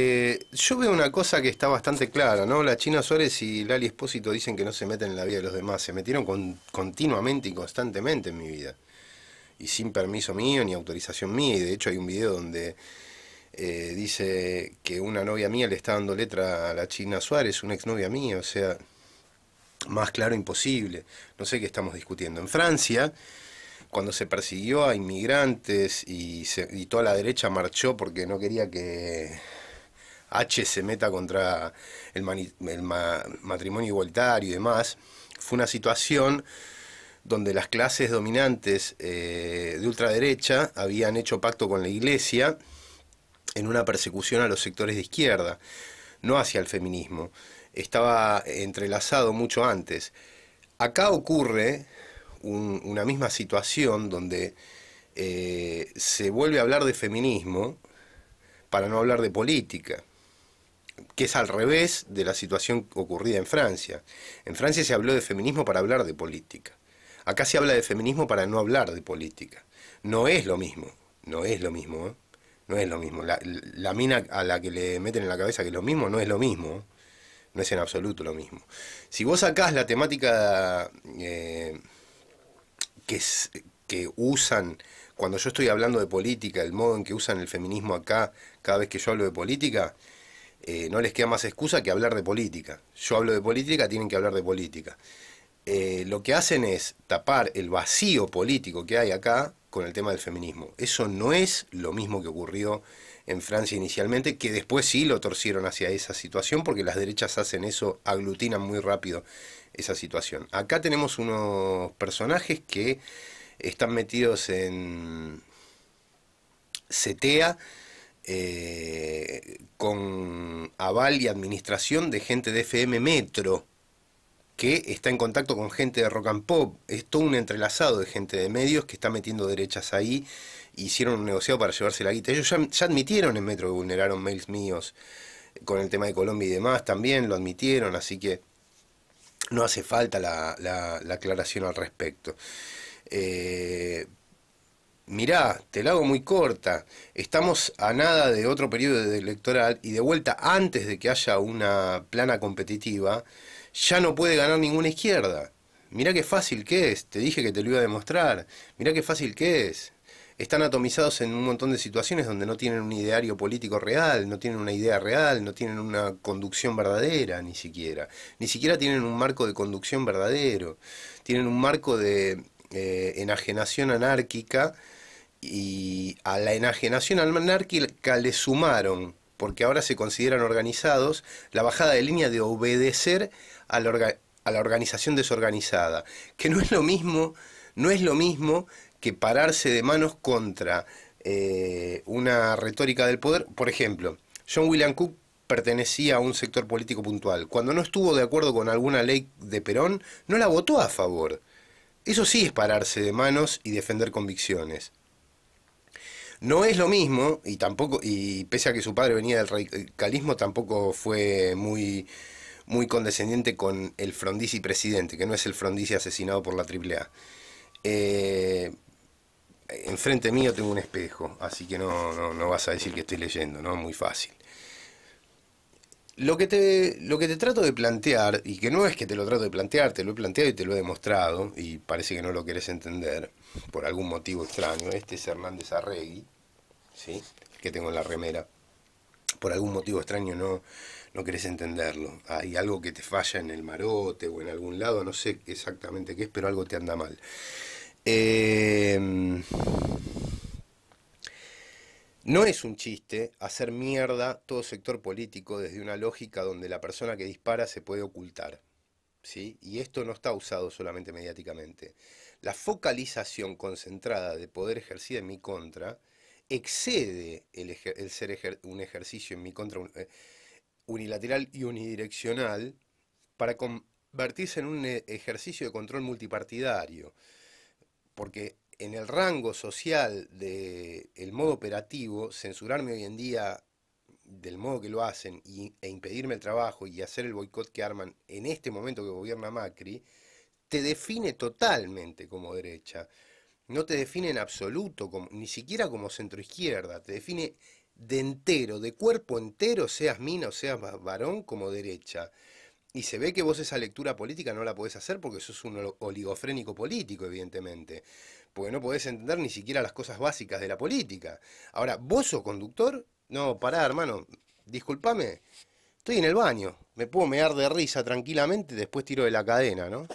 Eh, yo veo una cosa que está bastante clara, ¿no? La China Suárez y Lali Espósito dicen que no se meten en la vida de los demás, se metieron continuamente y constantemente en mi vida. Y sin permiso mío ni autorización mía, y de hecho hay un video donde eh, dice que una novia mía le está dando letra a la China Suárez, una exnovia mía, o sea, más claro imposible. No sé qué estamos discutiendo. En Francia, cuando se persiguió a inmigrantes y, y toda la derecha marchó porque no quería que H se meta contra el, matrimonio igualitario y demás, fue una situación donde las clases dominantes eh, de ultraderecha habían hecho pacto con la Iglesia en una persecución a los sectores de izquierda, no hacia el feminismo. Estaba entrelazado mucho antes. Acá ocurre una misma situación donde eh, se vuelve a hablar de feminismo para no hablar de política que es al revés de la situación ocurrida en Francia. En Francia se habló de feminismo para hablar de política. Acá se habla de feminismo para no hablar de política. No es lo mismo, no es lo mismo, ¿eh? no es lo mismo. La, mina a la que le meten en la cabeza que es lo mismo, no es lo mismo. ¿eh? no es en absoluto lo mismo. Si vos sacás la temática eh, que, que usan, cuando yo estoy hablando de política, el modo en que usan el feminismo acá, cada vez que yo hablo de política, eh, no les queda más excusa que hablar de política. Yo hablo de política, tienen que hablar de política. Eh, lo que hacen es tapar el vacío político que hay acá con el tema del feminismo. Eso no es lo mismo que ocurrió en Francia inicialmente, que después sí lo torcieron hacia esa situación, porque las derechas hacen eso, aglutinan muy rápido esa situación. Acá tenemos unos personajes que están metidos en CETEA eh, con aval y administración de gente de FM Metro, que está en contacto con gente de rock and pop. Es todo un entrelazado de gente de medios que está metiendo derechas ahí. Hicieron un negociado para llevarse la guita. Ellos ya, admitieron en Metro que vulneraron mails míos eh, con el tema de Colombia y demás, también lo admitieron, así que no hace falta la, aclaración al respecto. Eh, mirá, te la hago muy corta, estamos a nada de otro periodo electoral y de vuelta antes de que haya una plana competitiva, ya no puede ganar ninguna izquierda. Mirá qué fácil que es, te dije que te lo iba a demostrar, mirá qué fácil que es. Están atomizados en un montón de situaciones donde no tienen un ideario político real, no tienen una idea real, no tienen una conducción verdadera ni siquiera. Ni siquiera tienen un marco de conducción verdadero. Tienen un marco de eh, enajenación anárquica y a la enajenación que le sumaron, porque ahora se consideran organizados, la bajada de línea de obedecer a la, organización desorganizada, que no es lo mismo, no es lo mismo que pararse de manos contra eh, una retórica del poder. Por ejemplo, John William Cook pertenecía a un sector político puntual. Cuando no estuvo de acuerdo con alguna ley de Perón, no la votó a favor. Eso sí es pararse de manos y defender convicciones. No es lo mismo, y tampoco, y pese a que su padre venía del radicalismo, tampoco fue muy, condescendiente con el Frondizi presidente, que no es el Frondizi asesinado por la AAA. Eh, enfrente mío tengo un espejo, así que no, no, no vas a decir que estoy leyendo, ¿no? Muy fácil. Lo que, te, lo que te trato de plantear, y que no es que te lo trato de plantear, te lo he planteado y te lo he demostrado, y parece que no lo querés entender, por algún motivo extraño, este es Hernández Arregui, ¿sí? que tengo en la remera, por algún motivo extraño no, no querés entenderlo, hay algo que te falla en el marote o en algún lado, no sé exactamente qué es, pero algo te anda mal. Eh, no es un chiste hacer mierda todo sector político desde una lógica donde la persona que dispara se puede ocultar. ¿sí? Y esto no está usado solamente mediáticamente. La focalización concentrada de poder ejercida en mi contra excede el, ser un ejercicio en mi contra eh, unilateral y unidireccional para convertirse en un eh, ejercicio de control multipartidario. Porque en el rango social del modo operativo, censurarme hoy en día del modo que lo hacen y, e impedirme el trabajo y hacer el boicot que arman en este momento que gobierna Macri, te define totalmente como derecha. No te define en absoluto, ni siquiera como centroizquierda, te define de entero, de cuerpo entero, seas mina o seas varón, como derecha. Y se ve que vos esa lectura política no la podés hacer porque sos un oligofrénico político, evidentemente porque no podés entender ni siquiera las cosas básicas de la política. Ahora, vos sos conductor, no, pará, hermano, discúlpame, estoy en el baño, me puedo mear de risa tranquilamente, después tiro de la cadena, ¿no?